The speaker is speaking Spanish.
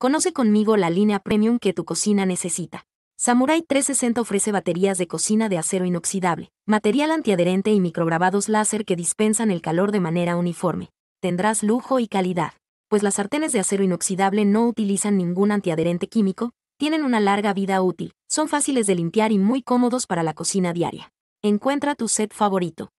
Conoce conmigo la línea premium que tu cocina necesita. Samurai 360 ofrece baterías de cocina de acero inoxidable, material antiadherente y micrograbados láser que dispensan el calor de manera uniforme. Tendrás lujo y calidad, pues las sartenes de acero inoxidable no utilizan ningún antiadherente químico, tienen una larga vida útil, son fáciles de limpiar y muy cómodos para la cocina diaria. Encuentra tu set favorito.